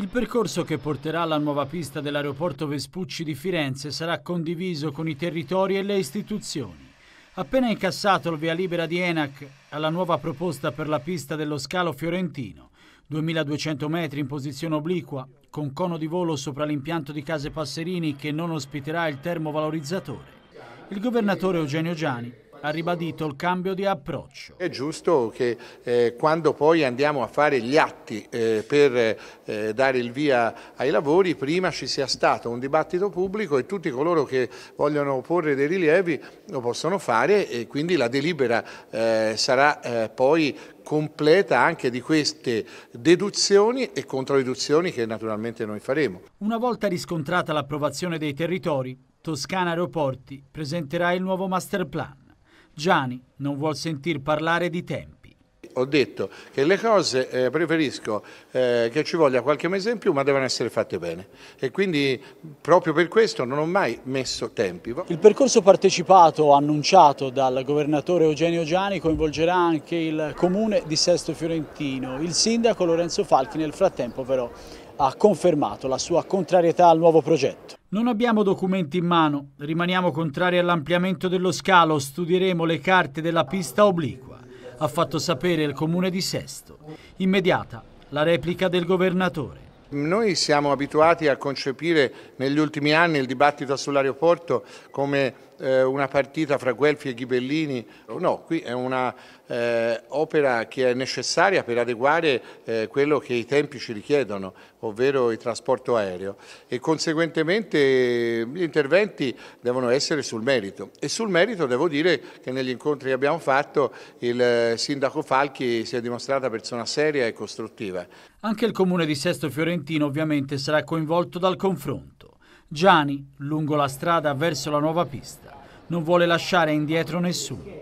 Il percorso che porterà alla nuova pista dell'aeroporto Vespucci di Firenze sarà condiviso con i territori e le istituzioni. Appena incassato il via libera di ENAC alla nuova proposta per la pista dello scalo fiorentino, 2200 metri in posizione obliqua, con cono di volo sopra l'impianto di Case Passerini che non ospiterà il termovalorizzatore, il governatore Eugenio Giani ha ribadito il cambio di approccio. È giusto che eh, quando poi andiamo a fare gli atti eh, per eh, dare il via ai lavori, prima ci sia stato un dibattito pubblico e tutti coloro che vogliono porre dei rilievi lo possono fare e quindi la delibera eh, sarà eh, poi completa anche di queste deduzioni e controdeduzioni che naturalmente noi faremo. Una volta riscontrata l'approvazione dei territori, Toscana Aeroporti presenterà il nuovo master plan. Gianni non vuol sentir parlare di tempo ho detto che le cose eh, preferisco eh, che ci voglia qualche mese in più ma devono essere fatte bene e quindi proprio per questo non ho mai messo tempi. Il percorso partecipato annunciato dal governatore Eugenio Giani coinvolgerà anche il comune di Sesto Fiorentino. Il sindaco Lorenzo Falchi nel frattempo però ha confermato la sua contrarietà al nuovo progetto. Non abbiamo documenti in mano, rimaniamo contrari all'ampliamento dello scalo, studieremo le carte della pista obliqua, ha fatto sapere il comune di Sesto. Immediata la replica del governatore. Noi siamo abituati a concepire negli ultimi anni il dibattito sull'aeroporto come eh, una partita fra Guelfi e Ghibellini. No, qui è un'opera eh, che è necessaria per adeguare eh, quello che i tempi ci richiedono, ovvero il trasporto aereo. E conseguentemente eh, gli interventi devono essere sul merito. E sul merito devo dire che negli incontri che abbiamo fatto il eh, sindaco Falchi si è dimostrata persona seria e costruttiva. Anche il comune di Sesto Fiorentino ovviamente sarà coinvolto dal confronto. Gianni, lungo la strada verso la nuova pista, non vuole lasciare indietro nessuno.